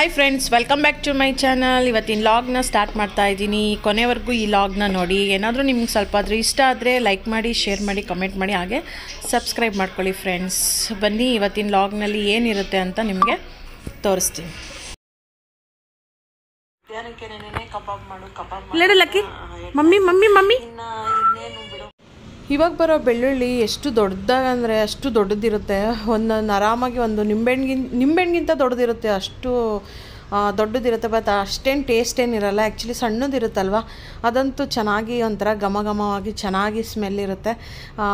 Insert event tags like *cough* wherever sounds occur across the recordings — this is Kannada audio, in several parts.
hi friends welcome back to my channel ಇವತ್ತಿನ ಲಾಗ್ನ ಸ್ಟಾರ್ಟ್ ಮಾಡ್ತಾ ಇದ್ದೀನಿ ಕೊನೆವರೆಗೂ ಈ ಲಾಗ್ನ ನೋಡಿ ಏನಾದರೂ ನಿಮ್ಗೆ ಸ್ವಲ್ಪ ಆದರೂ ಇಷ್ಟ ಆದರೆ ಲೈಕ್ ಮಾಡಿ ಶೇರ್ ಮಾಡಿ ಕಮೆಂಟ್ ಮಾಡಿ ಹಾಗೆ ಸಬ್ಸ್ಕ್ರೈಬ್ ಮಾಡ್ಕೊಳ್ಳಿ ಫ್ರೆಂಡ್ಸ್ ಬನ್ನಿ ಇವತ್ತಿನ ಲಾಗ್ನಲ್ಲಿ ಏನಿರುತ್ತೆ ಅಂತ ನಿಮಗೆ ತೋರಿಸ್ತೀನಿ ಕಬಾಬ್ ಮಾಡು ಕಬಾಬ್ ಲಕ್ಕಿ ಮಮ್ಮಿ ಮಮ್ಮಿ ಮಮ್ಮಿ ಇವಾಗ ಬರೋ ಬೆಳ್ಳುಳ್ಳಿ ಎಷ್ಟು ದೊಡ್ಡದಾಗಂದರೆ ಅಷ್ಟು ದೊಡ್ಡದಿರುತ್ತೆ ಒಂದು ಆರಾಮಾಗಿ ಒಂದು ನಿಂಬೆಣ್ಣಿಗಿನ್ ನಿಂಬೆಹಣ್ಣಿಗಿಂತ ದೊಡ್ಡದಿರುತ್ತೆ ಅಷ್ಟು ದೊಡ್ಡದಿರುತ್ತೆ ಬಟ್ ಅಷ್ಟೇನು ಟೇಸ್ಟ್ ಏನಿರಲ್ಲ ಆ್ಯಕ್ಚುಲಿ ಸಣ್ಣದಿರುತ್ತಲ್ವ ಅದಂತೂ ಚೆನ್ನಾಗಿ ಒಂಥರ ಘಮ ಘಮವಾಗಿ ಚೆನ್ನಾಗಿ ಸ್ಮೆಲ್ ಇರುತ್ತೆ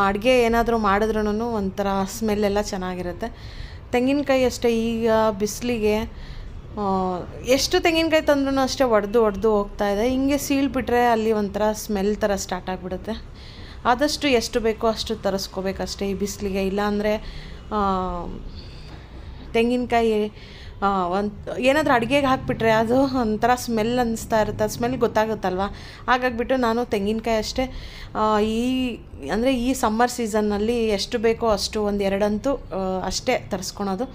ಅಡುಗೆ ಏನಾದರೂ ಮಾಡಿದ್ರೂ ಒಂಥರ ಸ್ಮೆಲ್ ಎಲ್ಲ ಚೆನ್ನಾಗಿರುತ್ತೆ ತೆಂಗಿನಕಾಯಿ ಅಷ್ಟೇ ಈಗ ಬಿಸಿಲಿಗೆ ಎಷ್ಟು ತೆಂಗಿನಕಾಯಿ ತಂದ್ರೂ ಅಷ್ಟೇ ಒಡೆದು ಒಡೆದು ಹೋಗ್ತಾಯಿದೆ ಹಿಂಗೆ ಸೀಳ್ಬಿಟ್ರೆ ಅಲ್ಲಿ ಒಂಥರ ಸ್ಮೆಲ್ ಥರ ಸ್ಟಾರ್ಟ್ ಆಗಿಬಿಡುತ್ತೆ ಆದಷ್ಟು ಎಷ್ಟು ಬೇಕೋ ಅಷ್ಟು ತರಿಸ್ಕೋಬೇಕಷ್ಟೇ ಈ ಬಿಸಿಲಿಗೆ ಇಲ್ಲಾಂದರೆ ತೆಂಗಿನಕಾಯಿ ಒಂದು ಏನಾದರೂ ಅಡುಗೆಗೆ ಹಾಕಿಬಿಟ್ರೆ ಅದು ಒಂಥರ ಸ್ಮೆಲ್ ಅನ್ನಿಸ್ತಾ ಇರುತ್ತೆ ಸ್ಮೆಲ್ ಗೊತ್ತಾಗುತ್ತಲ್ವ ಹಾಗಾಗಿಬಿಟ್ಟು ನಾನು ತೆಂಗಿನಕಾಯಿ ಅಷ್ಟೇ ಈ ಅಂದರೆ ಈ ಸಮ್ಮರ್ ಸೀಸನ್ನಲ್ಲಿ ಎಷ್ಟು ಬೇಕೋ ಅಷ್ಟು ಒಂದು ಎರಡಂತೂ ಅಷ್ಟೇ ತರಿಸ್ಕೊಳೋದು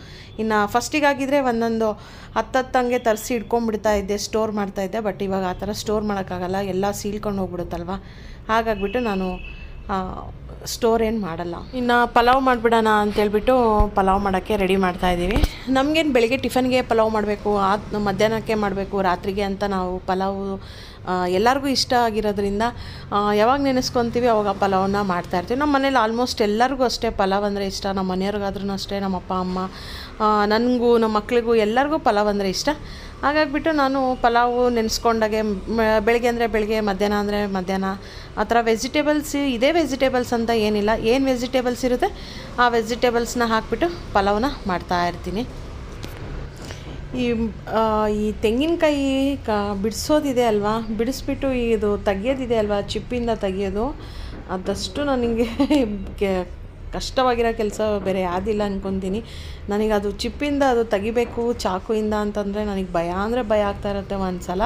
ಇನ್ನು ಫಸ್ಟಿಗಾಗಿದ್ದರೆ ಒಂದೊಂದು ಹತ್ತತ್ತಂಗೆ ತರಿಸಿ ಇಟ್ಕೊಂಡ್ಬಿಡ್ತಾ ಇದ್ದೆ ಸ್ಟೋರ್ ಇದ್ದೆ ಬಟ್ ಇವಾಗ ಆ ಥರ ಸ್ಟೋರ್ ಮಾಡೋಕ್ಕಾಗಲ್ಲ ಎಲ್ಲ ಸೀಳ್ಕೊಂಡು ಹೋಗ್ಬಿಡುತ್ತಲ್ವ ಹಾಗಾಗಿಬಿಟ್ಟು ನಾನು ಸ್ಟೋರ್ ಏನು ಮಾಡಲ್ಲ ಇನ್ನು ಪಲಾವ್ ಮಾಡಿಬಿಡೋಣ ಅಂತೇಳ್ಬಿಟ್ಟು ಪಲಾವ್ ಮಾಡೋಕ್ಕೆ ರೆಡಿ ಮಾಡ್ತಾ ಇದ್ದೀವಿ ನಮಗೇನು ಬೆಳಿಗ್ಗೆ ಟಿಫನ್ಗೆ ಪಲಾವ್ ಮಾಡಬೇಕು ಆ ಮಧ್ಯಾಹ್ನಕ್ಕೆ ಮಾಡಬೇಕು ರಾತ್ರಿಗೆ ಅಂತ ನಾವು ಪಲಾವ್ ಎಲ್ಲರಿಗೂ ಇಷ್ಟ ಆಗಿರೋದ್ರಿಂದ ಯಾವಾಗ ನೆನೆಸ್ಕೊತೀವಿ ಅವಾಗ ಪಲಾವನ್ನ ಮಾಡ್ತಾಯಿರ್ತೀವಿ ನಮ್ಮ ಮನೇಲಿ ಆಲ್ಮೋಸ್ಟ್ ಎಲ್ಲರಿಗೂ ಅಷ್ಟೇ ಪಲಾವ್ ಅಂದರೆ ಇಷ್ಟ ನಮ್ಮ ಮನೆಯವ್ರಿಗಾದ್ರೂ ಅಷ್ಟೇ ನಮ್ಮ ಅಪ್ಪ ಅಮ್ಮ ನನಗೂ ನಮ್ಮ ಮಕ್ಕಳಿಗೂ ಎಲ್ಲರಿಗೂ ಪಲಾವ್ ಅಂದರೆ ಇಷ್ಟ ಹಾಗಾಗಿಬಿಟ್ಟು ನಾನು ಪಲಾವು ನೆನೆಸ್ಕೊಂಡಾಗೆ ಬೆಳಗ್ಗೆ ಅಂದರೆ ಬೆಳಗ್ಗೆ ಮಧ್ಯಾಹ್ನ ಅಂದರೆ ಮಧ್ಯಾಹ್ನ ಆ ಥರ ವೆಜಿಟೇಬಲ್ಸ್ ಇದೇ ವೆಜಿಟೇಬಲ್ಸ್ ಅಂತ ಏನಿಲ್ಲ ಏನು ವೆಜಿಟೇಬಲ್ಸ್ ಇರುತ್ತೆ ಆ ವೆಜಿಟೇಬಲ್ಸ್ನ ಹಾಕಿಬಿಟ್ಟು ಪಲಾವ್ನ ಇರ್ತೀನಿ ಈ ಈ ತೆಂಗಿನಕಾಯಿ ಕ ಬಿಡಿಸೋದಿದೆ ಅಲ್ವಾ ಬಿಡಿಸ್ಬಿಟ್ಟು ಇದು ತೆಗಿಯೋದಿದೆ ಅಲ್ವಾ ಚಿಪ್ಪಿಂದ ತೆಗಿಯೋದು ಅದಷ್ಟು ನನಗೆ ಕಷ್ಟವಾಗಿರೋ ಕೆಲಸ ಬೇರೆ ಯಾವುದಿಲ್ಲ ಅಂದ್ಕೊತೀನಿ ನನಗೆ ಅದು ಚಿಪ್ಪಿಂದ ಅದು ತೆಗಿಬೇಕು ಚಾಕುಯಿಂದ ಅಂತಂದರೆ ನನಗೆ ಭಯ ಅಂದರೆ ಭಯ ಆಗ್ತಾ ಇರುತ್ತೆ ಒಂದು ಸಲ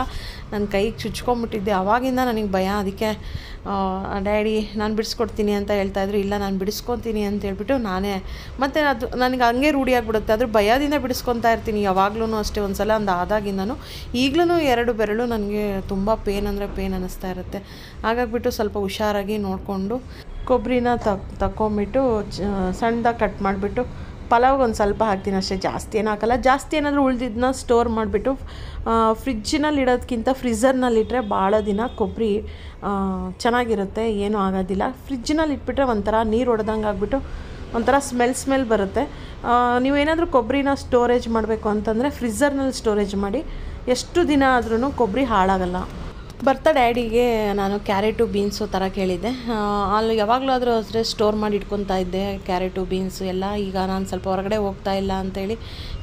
ನನ್ನ ಕೈಗೆ ಚುಚ್ಕೊಂಬಿಟ್ಟಿದ್ದೆ ಅವಾಗಿಂದ ನನಗೆ ಭಯ ಅದಕ್ಕೆ ಡ್ಯಾಡಿ ನಾನು ಬಿಡಿಸ್ಕೊಡ್ತೀನಿ ಅಂತ ಹೇಳ್ತಾಯಿದ್ರು ಇಲ್ಲ ನಾನು ಬಿಡಿಸ್ಕೊತೀನಿ ಅಂತ ಹೇಳ್ಬಿಟ್ಟು ನಾನೇ ಮತ್ತು ಅದು ನನಗೆ ಹಂಗೆ ರೂಢಿಯಾಗಿಬಿಡುತ್ತೆ ಅದ್ರ ಭಯದಿಂದ ಬಿಡಿಸ್ಕೊತಾ ಇರ್ತೀನಿ ಯಾವಾಗ್ಲೂ ಅಷ್ಟೇ ಒಂದು ಸಲ ಒಂದು ಆದಾಗಿಂದನು ಈಗಲೂ ಎರಡು ಬೆರಳು ನನಗೆ ತುಂಬ ಪೇನ್ ಅಂದರೆ ಪೇನ್ ಅನ್ನಿಸ್ತಾ ಇರುತ್ತೆ ಹಾಗಾಗಿಬಿಟ್ಟು ಸ್ವಲ್ಪ ಹುಷಾರಾಗಿ ನೋಡಿಕೊಂಡು ಕೊಬ್ಬರಿನ ತಗೊಂಬಿಟ್ಟು ಸಣ್ಣದಾಗಿ ಕಟ್ ಮಾಡಿಬಿಟ್ಟು ಪಲಾವ್ಗೆ ಒಂದು ಸ್ವಲ್ಪ ಹಾಕ್ತೀನಿ ಅಷ್ಟೇ ಜಾಸ್ತಿ ಏನು ಹಾಕಲ್ಲ ಜಾಸ್ತಿ ಏನಾದರೂ ಉಳಿದಿದ್ದನ್ನ ಸ್ಟೋರ್ ಮಾಡಿಬಿಟ್ಟು ಫ್ರಿಜ್ಜಿನಲ್ಲಿ ಇಡೋದಕ್ಕಿಂತ ಇಟ್ಟರೆ ಭಾಳ ದಿನ ಕೊಬ್ಬರಿ ಚೆನ್ನಾಗಿರುತ್ತೆ ಏನೂ ಆಗೋದಿಲ್ಲ ಫ್ರಿಜ್ಜಿನಲ್ಲಿ ಇಟ್ಬಿಟ್ರೆ ಒಂಥರ ನೀರು ಹೊಡೆದಂಗೆ ಆಗಿಬಿಟ್ಟು ಒಂಥರ ಸ್ಮೆಲ್ ಸ್ಮೆಲ್ ಬರುತ್ತೆ ನೀವೇನಾದರೂ ಕೊಬ್ಬರಿನ ಸ್ಟೋರೇಜ್ ಮಾಡಬೇಕು ಅಂತಂದರೆ ಫ್ರಿಝರ್ನಲ್ಲಿ ಸ್ಟೋರೇಜ್ ಮಾಡಿ ಎಷ್ಟು ದಿನ ಆದ್ರೂ ಕೊಬ್ಬರಿ ಹಾಳಾಗಲ್ಲ ಬರ್ತಾ ಡ್ಯಾಡಿಗೆ ನಾನು ಕ್ಯಾರೆಟು ಬೀನ್ಸು ಥರ ಕೇಳಿದ್ದೆ ಅಲ್ಲಿ ಆದರೂ ಅಷ್ಟೇ ಸ್ಟೋರ್ ಮಾಡಿ ಇಟ್ಕೊತಾ ಇದ್ದೆ ಕ್ಯಾರೆಟು ಬೀನ್ಸು ಎಲ್ಲ ಈಗ ನಾನು ಸ್ವಲ್ಪ ಹೊರಗಡೆ ಹೋಗ್ತಾ ಇಲ್ಲ ಅಂತೇಳಿ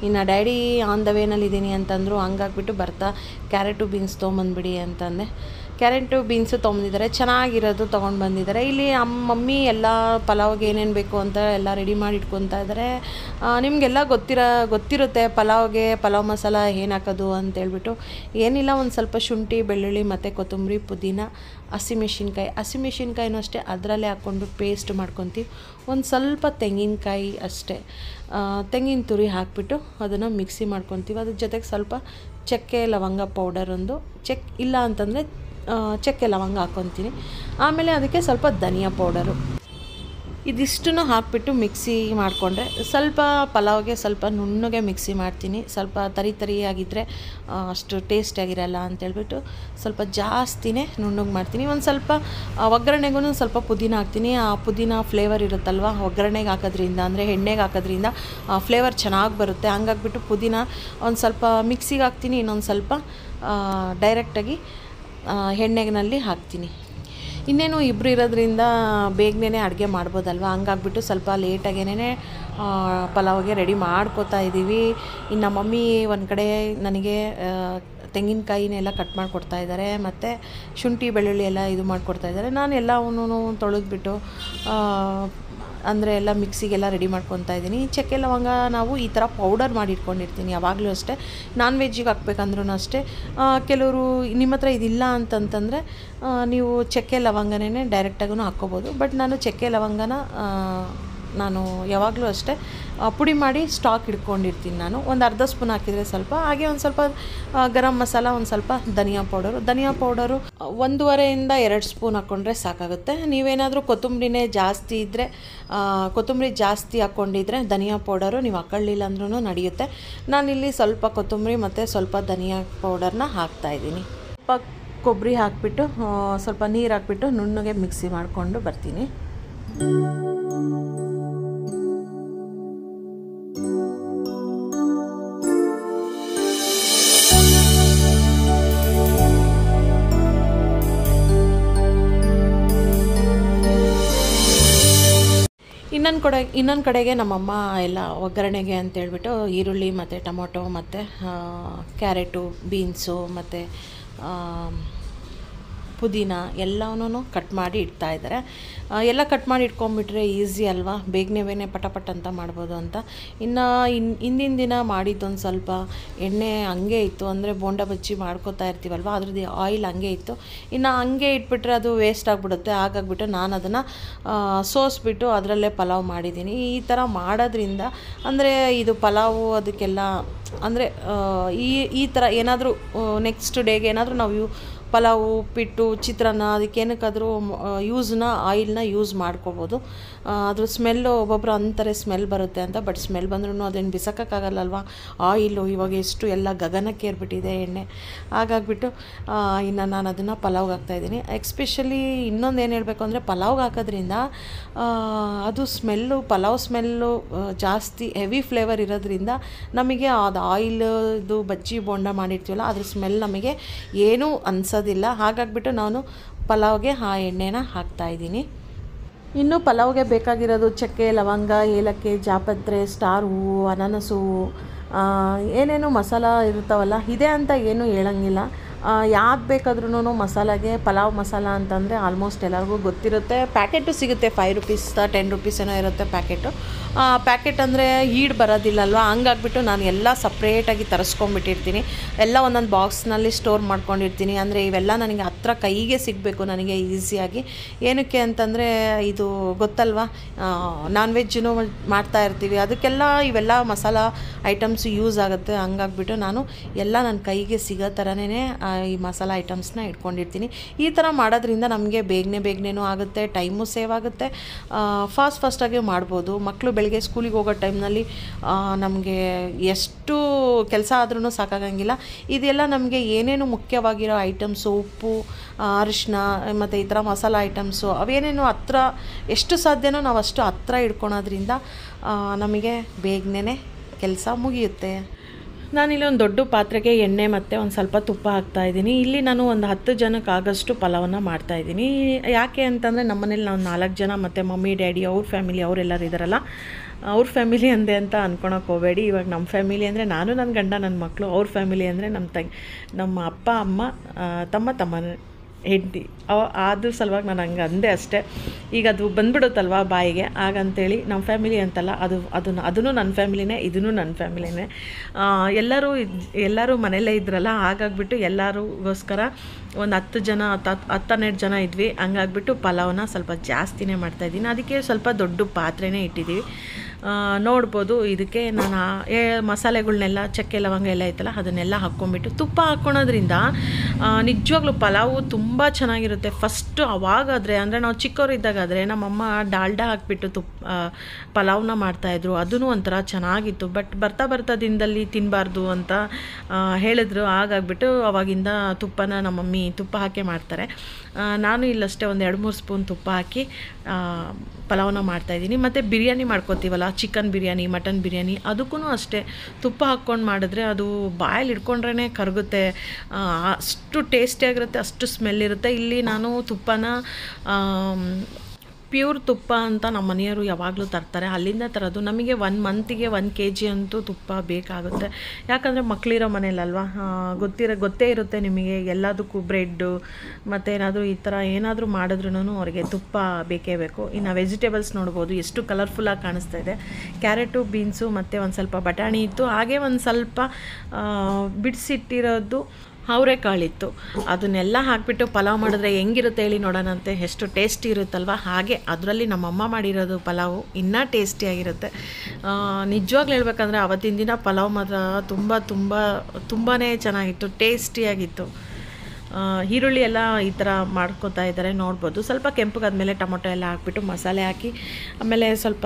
ಇನ್ನು ಡ್ಯಾಡಿ ಆನ್ ದ ವೇನಲ್ಲಿ ಇದ್ದೀನಿ ಅಂತಂದರು ಹಂಗಾಗ್ಬಿಟ್ಟು ಬರ್ತಾ ಕ್ಯಾರೆಟು ಬೀನ್ಸ್ ತೊಗೊಂಬಂದ್ಬಿಡಿ ಅಂತಂದೆ ಕ್ಯಾರೆಂಟು ಬೀನ್ಸು ತೊಗೊಂಡಿದ್ದಾರೆ ಚೆನ್ನಾಗಿರೋದು ತೊಗೊಂಡು ಬಂದಿದ್ದಾರೆ ಇಲ್ಲಿ ಅಮ್ಮ ಮಮ್ಮಿ ಎಲ್ಲ ಪಲಾವ್ಗೆ ಏನೇನು ಬೇಕು ಅಂತ ಎಲ್ಲ ರೆಡಿ ಮಾಡಿ ಇಟ್ಕೊತಾ ಇದ್ದಾರೆ ನಿಮಗೆಲ್ಲ ಗೊತ್ತಿರೋ ಗೊತ್ತಿರುತ್ತೆ ಪಲಾವ್ಗೆ ಪಲಾವ್ ಮಸಾಲ ಏನು ಹಾಕೋದು ಅಂತೇಳ್ಬಿಟ್ಟು ಏನಿಲ್ಲ ಒಂದು ಸ್ವಲ್ಪ ಶುಂಠಿ ಬೆಳ್ಳುಳ್ಳಿ ಮತ್ತು ಕೊತ್ತಂಬರಿ ಪುದೀನ ಹಸಿಮೆಣ್ಸಿನ್ಕಾಯಿ ಹಸಿಮೆಣ್ಸಿನ್ಕಾಯಿನೂ ಅಷ್ಟೇ ಅದರಲ್ಲೇ ಹಾಕ್ಕೊಂಡು ಪೇಸ್ಟ್ ಮಾಡ್ಕೊತೀವಿ ಒಂದು ಸ್ವಲ್ಪ ತೆಂಗಿನಕಾಯಿ ಅಷ್ಟೇ ತೆಂಗಿನ ತುರಿ ಹಾಕಿಬಿಟ್ಟು ಅದನ್ನು ಮಿಕ್ಸಿ ಮಾಡ್ಕೊತೀವಿ ಅದ್ರ ಜೊತೆಗೆ ಸ್ವಲ್ಪ ಚಕ್ಕೆ ಲವಂಗ ಪೌಡರ್ ಒಂದು ಚೆಕ್ ಇಲ್ಲ ಅಂತಂದರೆ ಚಕ್ಕೆ ಲವಂಗ ಹಾಕ್ಕೊತೀನಿ ಆಮೇಲೆ ಅದಕ್ಕೆ ಸ್ವಲ್ಪ ಧನಿಯಾ ಪೌಡರು ಇದಿಷ್ಟನ್ನು ಹಾಕಿಬಿಟ್ಟು ಮಿಕ್ಸಿ ಮಾಡಿಕೊಂಡ್ರೆ ಸ್ವಲ್ಪ ಪಲಾವ್ಗೆ ಸ್ವಲ್ಪ ನುಣ್ಣಗೆ ಮಿಕ್ಸಿ ಮಾಡ್ತೀನಿ ಸ್ವಲ್ಪ ತರಿ ತರಿಯಾಗಿದ್ದರೆ ಅಷ್ಟು ಟೇಸ್ಟಿಯಾಗಿರಲ್ಲ ಅಂತೇಳ್ಬಿಟ್ಟು ಸ್ವಲ್ಪ ಜಾಸ್ತಿನೇ ನುಣ್ಣಗೆ ಮಾಡ್ತೀನಿ ಒಂದು ಸ್ವಲ್ಪ ಒಗ್ಗರಣೆಗೂ ಸ್ವಲ್ಪ ಪುದೀನ ಹಾಕ್ತೀನಿ ಆ ಪುದೀನ ಫ್ಲೇವರ್ ಇರುತ್ತಲ್ವ ಒಗ್ಗರಣೆಗೆ ಹಾಕೋದ್ರಿಂದ ಅಂದರೆ ಎಣ್ಣೆಗೆ ಹಾಕೋದ್ರಿಂದ ಫ್ಲೇವರ್ ಚೆನ್ನಾಗಿ ಬರುತ್ತೆ ಹಂಗಾಗ್ಬಿಟ್ಟು ಪುದೀನ ಒಂದು ಸ್ವಲ್ಪ ಮಿಕ್ಸಿಗೆ ಹಾಕ್ತೀನಿ ಇನ್ನೊಂದು ಸ್ವಲ್ಪ ಡೈರೆಕ್ಟಾಗಿ ಎಣ್ಣೆನಲ್ಲಿ ಹಾಕ್ತೀನಿ ಇನ್ನೇನು ಇಬ್ಬರು ಇರೋದ್ರಿಂದ ಬೇಗನೆ ಅಡುಗೆ ಮಾಡ್ಬೋದಲ್ವ ಹಂಗಾಗ್ಬಿಟ್ಟು ಸ್ವಲ್ಪ ಲೇಟಾಗೇನೆ ಪಲಾವ್ಗೆ ರೆಡಿ ಮಾಡ್ಕೋತಾ ಇದ್ದೀವಿ ಇನ್ನು ಮಮ್ಮಿ ಒಂದು ಕಡೆ ನನಗೆ ತೆಂಗಿನಕಾಯಿನೆಲ್ಲ ಕಟ್ ಮಾಡಿಕೊಡ್ತಾ ಇದ್ದಾರೆ ಮತ್ತು ಶುಂಠಿ ಬೆಳ್ಳುಳ್ಳಿ ಎಲ್ಲ ಇದು ಮಾಡಿಕೊಡ್ತಾ ಇದ್ದಾರೆ ನಾನು ಎಲ್ಲವನ್ನೂ ತೊಳೆದ್ಬಿಟ್ಟು ಅಂದರೆ ಎಲ್ಲ ಮಿಕ್ಸಿಗೆಲ್ಲ ರೆಡಿ ಮಾಡ್ಕೊತಾ ಇದ್ದೀನಿ ಚಕ್ಕೆ ಲವಂಗ ನಾವು ಈ ಥರ ಪೌಡರ್ ಮಾಡಿಟ್ಕೊಂಡಿರ್ತೀನಿ ಯಾವಾಗಲೂ ಅಷ್ಟೇ ನಾನ್ ವೆಜ್ಜಿಗೆ ಹಾಕ್ಬೇಕಂದ್ರೂ ಅಷ್ಟೇ ಕೆಲವರು ನಿಮ್ಮ ಹತ್ರ ಇದಿಲ್ಲ ಅಂತಂತಂದರೆ ನೀವು ಚಕ್ಕೆ ಲವಂಗನೇ ಡೈರೆಕ್ಟಾಗೂ ಹಾಕ್ಕೋಬೋದು ಬಟ್ ನಾನು ಚಕ್ಕೆ ಲವಂಗನ ನಾನು ಯಾವಾಗಲೂ ಅಷ್ಟೇ ಪುಡಿ ಮಾಡಿ ಸ್ಟಾಕ್ ಇಟ್ಕೊಂಡಿರ್ತೀನಿ ನಾನು ಒಂದು ಅರ್ಧ ಸ್ಪೂನ್ ಹಾಕಿದರೆ ಸ್ವಲ್ಪ ಹಾಗೆ ಒಂದು ಸ್ವಲ್ಪ ಗರಂ ಮಸಾಲ ಒಂದು ಸ್ವಲ್ಪ ಧನಿಯಾ ಪೌಡರು ಧನಿಯಾ ಪೌಡರು ಒಂದೂವರೆಯಿಂದ ಎರಡು ಸ್ಪೂನ್ ಹಾಕ್ಕೊಂಡ್ರೆ ಸಾಕಾಗುತ್ತೆ ನೀವೇನಾದರೂ ಕೊತ್ತಂಬರಿನೇ ಜಾಸ್ತಿ ಇದ್ದರೆ ಕೊತ್ತಂಬರಿ ಜಾಸ್ತಿ ಹಾಕ್ಕೊಂಡಿದ್ರೆ ಧನಿಯಾ ಪೌಡರು ನೀವು ಹಾಕೊಳ್ಳಿಲ್ಲ ಅಂದ್ರೂ ನಡೆಯುತ್ತೆ ನಾನಿಲ್ಲಿ ಸ್ವಲ್ಪ ಕೊತ್ತಂಬರಿ ಮತ್ತು ಸ್ವಲ್ಪ ಧನಿಯಾ ಪೌಡರ್ನ ಹಾಕ್ತಾಯಿದ್ದೀನಿ ಸ್ವಲ್ಪ ಕೊಬ್ಬರಿ ಹಾಕಿಬಿಟ್ಟು ಸ್ವಲ್ಪ ನೀರು ಹಾಕ್ಬಿಟ್ಟು ನುಣ್ಣಗೆ ಮಿಕ್ಸಿ ಮಾಡಿಕೊಂಡು ಬರ್ತೀನಿ ಇನ್ನೊಂದು ಕಡೆ ಇನ್ನೊಂದು ಕಡೆಗೆ ನಮ್ಮಮ್ಮ ಎಲ್ಲ ಒಗ್ಗರಣೆಗೆ ಅಂತೇಳ್ಬಿಟ್ಟು ಈರುಳ್ಳಿ ಮತ್ತು ಟೊಮೊಟೊ ಮತ್ತು ಕ್ಯಾರೆಟು ಬೀನ್ಸು ಮತ್ತು ಪುದೀನ ಎಲ್ಲವನ್ನೂ ಕಟ್ ಮಾಡಿ ಇಡ್ತಾ ಇದ್ದಾರೆ ಎಲ್ಲ ಕಟ್ ಮಾಡಿ ಇಟ್ಕೊಂಡ್ಬಿಟ್ರೆ ಈಸಿ ಅಲ್ವಾ ಬೇಗನೆ ಬೇನೆ ಪಟಪಟ್ ಅಂತ ಮಾಡ್ಬೋದು ಅಂತ ಇನ್ನು ಇನ್ ಹಿಂದಿನ ದಿನ ಮಾಡಿದ್ದೊಂದು ಸ್ವಲ್ಪ ಎಣ್ಣೆ ಹಂಗೆ ಇತ್ತು ಅಂದರೆ ಬೋಂಡ ಬಜ್ಜಿ ಮಾಡ್ಕೋತಾ ಇರ್ತೀವಲ್ವ ಅದ್ರದ್ದು ಆಯಿಲ್ ಹಂಗೆ ಇತ್ತು ಇನ್ನು ಹಂಗೆ ಇಟ್ಬಿಟ್ರೆ ಅದು ವೇಸ್ಟ್ ಆಗಿಬಿಡುತ್ತೆ ಹಾಗಾಗ್ಬಿಟ್ಟು ನಾನು ಅದನ್ನು ಸೋಸ್ಬಿಟ್ಟು ಅದರಲ್ಲೇ ಪಲಾವ್ ಮಾಡಿದ್ದೀನಿ ಈ ಥರ ಮಾಡೋದ್ರಿಂದ ಅಂದರೆ ಇದು ಪಲಾವು ಅದಕ್ಕೆಲ್ಲ ಅಂದರೆ ಈ ಈ ಥರ ಏನಾದರೂ ನೆಕ್ಸ್ಟ್ ಡೇಗೆ ಏನಾದರೂ ನಾವು ಯೂ ಪಲಾವು ಉಪ್ಪಿಟ್ಟು ಚಿತ್ರಾನ್ನ ಅದಕ್ಕೆ ಏನಕ್ಕಾದರೂ ಯೂಸ್ನ ಆಯಿಲ್ನ ಯೂಸ್ ಮಾಡ್ಕೋಬೋದು ಅದ್ರ ಸ್ಮೆಲ್ಲು ಒಬ್ಬೊಬ್ರು ಅಂತಾರೆ ಸ್ಮೆಲ್ ಬರುತ್ತೆ ಅಂತ ಬಟ್ ಸ್ಮೆಲ್ ಬಂದ್ರೂ ಅದೇನು ಬಿಸೋಕ್ಕಾಗಲ್ಲ ಆಯಿಲು ಇವಾಗ ಎಷ್ಟು ಎಲ್ಲ ಗಗನಕ್ಕೆ ಏರ್ಬಿಟ್ಟಿದೆ ಎಣ್ಣೆ ಹಾಗಾಗ್ಬಿಟ್ಟು ಇನ್ನು ನಾನು ಅದನ್ನು ಪಲಾವ್ಗೆ ಹಾಕ್ತಾಯಿದ್ದೀನಿ ಎಕ್ಸ್ಪೆಷಲಿ ಇನ್ನೊಂದು ಏನು ಹೇಳಬೇಕು ಅಂದರೆ ಪಲಾವ್ಗೆ ಹಾಕೋದ್ರಿಂದ ಅದು ಸ್ಮೆಲ್ಲು ಪಲಾವ್ ಸ್ಮೆಲ್ಲು ಜಾಸ್ತಿ ಹೆವಿ ಫ್ಲೇವರ್ ಇರೋದ್ರಿಂದ ನಮಗೆ ಅದು ಆಯಿಲ್ದು ಬಜ್ಜಿ ಬೋಂಡ ಮಾಡಿರ್ತೀವಲ್ಲ ಅದ್ರ ಸ್ಮೆಲ್ ನಮಗೆ ಏನೂ ಅನಿಸೋದಿಲ್ಲ ಹಾಗಾಗಿಬಿಟ್ಟು ನಾನು ಪಲಾವ್ಗೆ ಆ ಎಣ್ಣೆನ ಹಾಕ್ತಾಯಿದ್ದೀನಿ ಇನ್ನು ಪಲಾವ್ಗೆ ಬೇಕಾಗಿರೋದು ಚಕ್ಕೆ ಲವಂಗ ಏಲಕ್ಕಿ ಜಾಪತ್ರೆ ಸ್ಟಾರ್ ಹೂವು ಅನಾನಸು ಹೂವು ಏನೇನು ಮಸಾಲ ಇರ್ತಾವಲ್ಲ ಇದೆ ಅಂತ ಏನೂ ಹೇಳಂಗಿಲ್ಲ ಯಾಕೆ ಬೇಕಾದ್ರೂ ಮಸಾಲಾಗೆ ಪಲಾವ್ ಮಸಾಲ ಅಂತಂದರೆ ಆಲ್ಮೋಸ್ಟ್ ಎಲ್ಲರಿಗೂ ಗೊತ್ತಿರುತ್ತೆ ಪ್ಯಾಕೆಟು ಸಿಗುತ್ತೆ ಫೈವ್ ರುಪೀಸ್ ಟೆನ್ ರುಪೀಸ್ ಏನೋ ಇರುತ್ತೆ ಪ್ಯಾಕೆಟು ಪ್ಯಾಕೆಟ್ ಅಂದರೆ ಈಡ್ ಬರೋದಿಲ್ಲಲ್ವ ಹಂಗಾಗ್ಬಿಟ್ಟು ನಾನು ಎಲ್ಲ ಸಪ್ರೇಟಾಗಿ ತರಿಸ್ಕೊಂಡ್ಬಿಟ್ಟಿರ್ತೀನಿ ಎಲ್ಲ ಒಂದೊಂದು ಬಾಕ್ಸ್ನಲ್ಲಿ ಸ್ಟೋರ್ ಮಾಡ್ಕೊಂಡಿರ್ತೀನಿ ಅಂದರೆ ಇವೆಲ್ಲ ನನಗೆ ಹತ್ರ ಕೈಗೆ ಸಿಗಬೇಕು ನನಗೆ ಈಸಿಯಾಗಿ ಏನಕ್ಕೆ ಅಂತಂದರೆ ಇದು ಗೊತ್ತಲ್ವಾ ನಾನ್ ವೆಜ್ಜೂ ಮಾಡ್ತಾ ಇರ್ತೀವಿ ಅದಕ್ಕೆಲ್ಲ ಇವೆಲ್ಲ ಮಸಾಲ ಐಟಮ್ಸ್ ಯೂಸ್ ಆಗುತ್ತೆ ಹಂಗಾಗ್ಬಿಟ್ಟು ನಾನು ಎಲ್ಲ ನನ್ನ ಕೈಗೆ ಸಿಗೋ ಥರನೇ ಈ ಮಸಾಲ ಐಟಮ್ಸ್ನ ಇಟ್ಕೊಂಡಿರ್ತೀನಿ ಈ ಥರ ಮಾಡೋದ್ರಿಂದ ನಮಗೆ ಬೇಗನೆ ಬೇಗನೇನೂ ಆಗುತ್ತೆ ಟೈಮು ಸೇವ್ ಆಗುತ್ತೆ ಫಾಸ್ಟ್ ಫಾಸ್ಟಾಗಿ ಮಾಡ್ಬೋದು ಮಕ್ಕಳು ಬೆಳಗ್ಗೆ ಸ್ಕೂಲಿಗೆ ಹೋಗೋ ಟೈಮ್ನಲ್ಲಿ ನಮಗೆ ಎಷ್ಟು ಕೆಲಸ ಆದ್ರೂ ಸಾಕಾಗಂಗಿಲ್ಲ ಇದೆಲ್ಲ ನಮಗೆ ಏನೇನು ಮುಖ್ಯವಾಗಿರೋ ಐಟಮ್ಸು ಉಪ್ಪು ಅರಿಶಿನ ಮತ್ತು ಈ ಥರ ಮಸಾಲ ಐಟಮ್ಸು ಅವೇನೇನು ಹತ್ರ ಎಷ್ಟು ಸಾಧ್ಯನೋ ನಾವು ಅಷ್ಟು ಹತ್ರ ಇಟ್ಕೊಳೋದ್ರಿಂದ ನಮಗೆ ಬೇಗನೆ ಕೆಲಸ ಮುಗಿಯುತ್ತೆ ನಾನಿಲ್ಲಿ ಒಂದು ದೊಡ್ಡ ಪಾತ್ರೆಗೆ ಎಣ್ಣೆ ಮತ್ತು ಒಂದು ಸ್ವಲ್ಪ ತುಪ್ಪ ಹಾಕ್ತಾಯಿದ್ದೀನಿ ಇಲ್ಲಿ ನಾನು ಒಂದು ಹತ್ತು ಜನಕ್ಕೆ ಆಗೋಷ್ಟು ಪಲಾವನ್ನು ಮಾಡ್ತಾಯಿದ್ದೀನಿ ಯಾಕೆ ಅಂತಂದರೆ ನಮ್ಮನೇಲಿ ನಾವು ನಾಲ್ಕು ಜನ ಮತ್ತು ಮಮ್ಮಿ ಡ್ಯಾಡಿ ಅವ್ರ ಫ್ಯಾಮಿಲಿ ಅವರೆಲ್ಲರೂ ಇದ್ದಾರಲ್ಲ ಅವ್ರ ಫ್ಯಾಮಿಲಿ ಅಂದೆ ಅಂತ ಅಂದ್ಕೊಳಕ್ಕೆ ಹೋಗಬೇಡಿ ಇವಾಗ ನಮ್ಮ ಫ್ಯಾಮಿಲಿ ಅಂದರೆ ನಾನು ನನ್ನ ಗಂಡ ನನ್ನ ಮಕ್ಕಳು ಅವ್ರ ಫ್ಯಾಮಿಲಿ ಅಂದರೆ ನಮ್ಮ ತಂಗಿ ನಮ್ಮ ಅಪ್ಪ ಅಮ್ಮ ತಮ್ಮ ತಮ್ಮ ಹೆಂಡತಿ ಅದ್ರ ಸಲುವಾಗಿ ನಾನು ಹಂಗೆ ಅಂದೆ ಅಷ್ಟೇ ಈಗ ಅದು ಬಂದ್ಬಿಡುತ್ತಲ್ವ ಬಾಯಿಗೆ ಹಾಗಂತೇಳಿ ನಮ್ಮ ಫ್ಯಾಮಿಲಿ ಅಂತಲ್ಲ ಅದು ಅದನ್ನು ಅದನ್ನು ನನ್ನ ಫ್ಯಾಮಿಲಿನೇ ಇದೂ ನನ್ನ ಫ್ಯಾಮಿಲಿನೇ ಎಲ್ಲರೂ ಎಲ್ಲರೂ ಮನೆಯಲ್ಲೇ ಇದ್ರಲ್ಲ ಹಾಗಾಗ್ಬಿಟ್ಟು ಎಲ್ಲರಿಗೋಸ್ಕರ ಒಂದು ಹತ್ತು ಜನ ಹತ್ತು ಹನ್ನೆರಡು ಜನ ಇದ್ವಿ ಹಂಗಾಗ್ಬಿಟ್ಟು ಪಲಾವ್ನ ಸ್ವಲ್ಪ ಜಾಸ್ತಿನೇ ಮಾಡ್ತಾಯಿದ್ದೀನಿ ಅದಕ್ಕೆ ಸ್ವಲ್ಪ ದೊಡ್ಡ ಪಾತ್ರೆನೇ ಇಟ್ಟಿದ್ದೀವಿ ನೋಡ್ಬೋದು ಇದಕ್ಕೆ ನಾನು ಮಸಾಲೆಗಳನ್ನೆಲ್ಲ ಚಕ್ಕೆ ಲವಂಗ ಎಲ್ಲ ಐತಲ್ಲ ಅದನ್ನೆಲ್ಲ ಹಾಕ್ಕೊಂಬಿಟ್ಟು ತುಪ್ಪ ಹಾಕ್ಕೊಳೋದ್ರಿಂದ ನಿಜವಾಗ್ಲೂ ಪಲಾವು ತುಂಬ ಚೆನ್ನಾಗಿರುತ್ತೆ ಫಸ್ಟು ಅವಾಗಾದರೆ ಅಂದರೆ ನಾವು ಚಿಕ್ಕವರಿದ್ದಾಗಾದರೆ ನಮ್ಮಮ್ಮ ಡಾಲ್ಡಾ ಹಾಕಿಬಿಟ್ಟು ತುಪ್ಪ ಪಲಾವ್ನ ಮಾಡ್ತಾಯಿದ್ರು ಅದೂ ಒಂಥರ ಚೆನ್ನಾಗಿತ್ತು ಬಟ್ ಬರ್ತಾ ಬರ್ತಾ ದಿನದಲ್ಲಿ ತಿನ್ನಬಾರ್ದು ಅಂತ ಹೇಳಿದ್ರು ಹಾಗಾಗ್ಬಿಟ್ಟು ಅವಾಗಿಂದ ತುಪ್ಪನ ನಮ್ಮಮ್ಮಿ ತುಪ್ಪ ಹಾಕಿ ಮಾಡ್ತಾರೆ ನಾನು ಇಲ್ಲಷ್ಟೇ ಒಂದು ಎರಡು ಮೂರು ಸ್ಪೂನ್ ತುಪ್ಪ ಹಾಕಿ ಪಲಾವ್ನ ಮಾಡ್ತಾಯಿದ್ದೀನಿ ಮತ್ತು ಬಿರಿಯಾನಿ ಮಾಡ್ಕೋತೀವಲ್ಲ ಚಿಕನ್ ಬಿರಿಯಾನಿ ಮಟನ್ ಬಿರಿಯಾನಿ ಅದಕ್ಕೂ ಅಷ್ಟೇ ತುಪ್ಪ ಹಾಕ್ಕೊಂಡು ಮಾಡಿದ್ರೆ ಅದು ಬಾಯಲ್ಲಿ ಇಟ್ಕೊಂಡ್ರೇ ಕರಗುತ್ತೆ ಅಷ್ಟು ಟೇಸ್ಟಿಯಾಗಿರುತ್ತೆ ಅಷ್ಟು ಸ್ಮೆಲ್ ಇರುತ್ತೆ ಇಲ್ಲಿ ನಾನು ತುಪ್ಪನ ಪ್ಯೂರ್ ತುಪ್ಪ ಅಂತ ನಮ್ಮ ಮನೆಯವರು ಯಾವಾಗಲೂ ತರ್ತಾರೆ ಅಲ್ಲಿಂದ ತರೋದು ನಮಗೆ ಒನ್ ಮಂತಿಗೆ ಒನ್ ಕೆ ಜಿ ಅಂತೂ ತುಪ್ಪ ಬೇಕಾಗುತ್ತೆ ಯಾಕಂದರೆ ಮಕ್ಕಳಿರೋ ಮನೇಲಲ್ವಾ ಗೊತ್ತಿರೋ ಗೊತ್ತೇ ಇರುತ್ತೆ ನಿಮಗೆ ಎಲ್ಲದಕ್ಕೂ ಬ್ರೆಡ್ಡು ಮತ್ತು ಏನಾದರೂ ಈ ಥರ ಏನಾದರೂ ಮಾಡಿದ್ರೂ ಅವ್ರಿಗೆ ತುಪ್ಪ ಬೇಕೇ ಬೇಕು ಇನ್ನು ವೆಜಿಟೇಬಲ್ಸ್ ನೋಡ್ಬೋದು ಎಷ್ಟು ಕಲರ್ಫುಲ್ಲಾಗಿ ಕಾಣಿಸ್ತಾ ಇದೆ ಕ್ಯಾರೆಟು ಬೀನ್ಸು ಮತ್ತು ಒಂದು ಸ್ವಲ್ಪ ಬಟಾಣಿ ಇತ್ತು ಹಾಗೆ ಒಂದು ಸ್ವಲ್ಪ ಬಿಡಿಸಿಟ್ಟಿರೋದು ಕಾಳಿತ್ತು ಅದನ್ನೆಲ್ಲ ಹಾಕಿಬಿಟ್ಟು ಪಲಾವ್ ಮಾಡಿದ್ರೆ ಹೆಂಗಿರುತ್ತೆ ಹೇಳಿ ನೋಡೋಣಂತೆ ಎಷ್ಟು ಟೇಸ್ಟಿ ಇರುತ್ತಲ್ವ ಹಾಗೆ ಅದರಲ್ಲಿ ನಮ್ಮಮ್ಮ ಮಾಡಿರೋದು ಪಲಾವು ಇನ್ನೂ ಟೇಸ್ಟಿಯಾಗಿರುತ್ತೆ ನಿಜವಾಗ್ಲೂ ಹೇಳ್ಬೇಕಂದ್ರೆ ಅವತ್ತಿನ ದಿನ ಪಲಾವ್ ಮಾತ್ರ ತುಂಬ ತುಂಬ ತುಂಬಾ ಚೆನ್ನಾಗಿತ್ತು ಟೇಸ್ಟಿಯಾಗಿತ್ತು ಈರುಳ್ಳಿ ಎಲ್ಲ ಈ ಥರ ಮಾಡ್ಕೋತಾ ಇದ್ದಾರೆ ನೋಡ್ಬೋದು ಸ್ವಲ್ಪ ಕೆಂಪಗಾದ್ಮೇಲೆ ಟೊಮೊಟೊ ಎಲ್ಲ ಹಾಕ್ಬಿಟ್ಟು ಮಸಾಲೆ ಹಾಕಿ ಆಮೇಲೆ ಸ್ವಲ್ಪ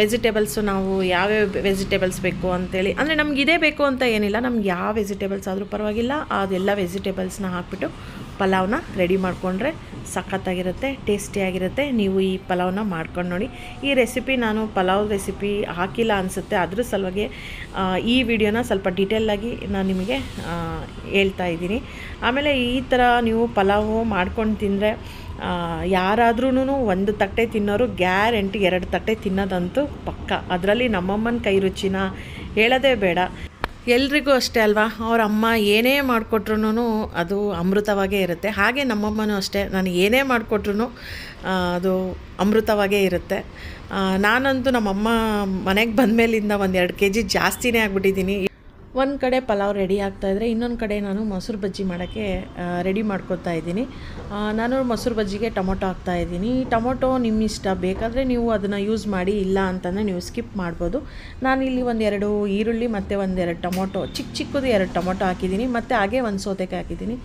ವೆಜಿಟೇಬಲ್ಸು ನಾವು ಯಾವ್ಯಾವ ವೆಜಿಟೇಬಲ್ಸ್ ಬೇಕು ಅಂತೇಳಿ ಅಂದರೆ ನಮ್ಗೆ ಇದೇ ಬೇಕು ಅಂತ ಏನಿಲ್ಲ ನಮ್ಗೆ ಯಾವ ವೆಜಿಟೇಬಲ್ಸ್ ಆದರೂ ಪರವಾಗಿಲ್ಲ ಅದೆಲ್ಲ ವೆಜಿಟೇಬಲ್ಸ್ನ ಹಾಕ್ಬಿಟ್ಟು ಪಲಾವ್ನ ರೆಡಿ ಮಾಡಿಕೊಂಡ್ರೆ ಸಖತ್ತಾಗಿರುತ್ತೆ ಟೇಸ್ಟಿಯಾಗಿರುತ್ತೆ ನೀವು ಈ ಪಲಾವ್ನ ಮಾಡ್ಕೊಂಡು ನೋಡಿ ಈ ರೆಸಿಪಿ ನಾನು ಪಲಾವ್ ರೆಸಿಪಿ ಹಾಕಿಲ್ಲ ಅನಿಸುತ್ತೆ ಅದ್ರ ಸಲುವಾಗಿ ಈ ವಿಡಿಯೋನ ಸ್ವಲ್ಪ ಡೀಟೇಲಾಗಿ ನಾನು ನಿಮಗೆ ಹೇಳ್ತಾ ಇದ್ದೀನಿ ಆಮೇಲೆ ಈ ಥರ ನೀವು ಪಲಾವ್ ಮಾಡ್ಕೊಂಡು ತಿಂದರೆ ಯಾರಾದ್ರೂ ಒಂದು ತಟ್ಟೆ ತಿನ್ನೋರು ಗ್ಯಾರಂಟಿ ಎರಡು ತಟ್ಟೆ ತಿನ್ನೋದಂತೂ ಪಕ್ಕ ಅದರಲ್ಲಿ ನಮ್ಮಮ್ಮನ ಕೈ ರುಚಿನ ಹೇಳೋದೇ ಬೇಡ ಎಲ್ರಿಗೂ ಅಷ್ಟೇ ಅಲ್ವಾ ಅವ್ರ ಅಮ್ಮ ಏನೇ ಮಾಡಿಕೊಟ್ರು ಅದು ಅಮೃತವಾಗೇ ಇರುತ್ತೆ ಹಾಗೆ ನಮ್ಮಮ್ಮನೂ ಅಷ್ಟೇ ನಾನು ಏನೇ ಮಾಡಿಕೊಟ್ರು ಅದು ಅಮೃತವಾಗೇ ಇರುತ್ತೆ ನಾನಂತೂ ನಮ್ಮಮ್ಮ ಮನೆಗೆ ಬಂದ ಮೇಲಿಂದ ಒಂದು ಎರಡು ಕೆ ಜಿ ಜಾಸ್ತಿನೇ ಆಗಿಬಿಟ್ಟಿದ್ದೀನಿ ಒಂದು ಕಡೆ ಪಲಾವ್ ರೆಡಿ ಇದ್ರೆ ಇನ್ನೊಂದು ಕಡೆ ನಾನು ಮೊಸರು ಬಜ್ಜಿ ಮಾಡೋಕ್ಕೆ ರೆಡಿ ಮಾಡ್ಕೊತಾ ಇದ್ದೀನಿ ನಾನು ಮೊಸರು ಬಜ್ಜಿಗೆ ಟೊಮೊಟೊ ಇದ್ದೀನಿ ಟೊಮೊಟೊ ನಿಮ್ಮ ಇಷ್ಟ ಬೇಕಾದರೆ ನೀವು ಅದನ್ನು ಯೂಸ್ ಮಾಡಿ ಇಲ್ಲ ಅಂತಂದರೆ ನೀವು ಸ್ಕಿಪ್ ಮಾಡ್ಬೋದು ನಾನಿಲ್ಲಿ ಒಂದೆರಡು ಈರುಳ್ಳಿ ಮತ್ತು ಒಂದೆರಡು ಟೊಮೊಟೊ ಚಿಕ್ಕ ಚಿಕ್ಕದು ಎರಡು ಟೊಮೊಟೊ ಹಾಕಿದ್ದೀನಿ ಮತ್ತು ಹಾಗೆ ಒಂದು ಸೌತೆಕಾಯಿ ಹಾಕಿದ್ದೀನಿ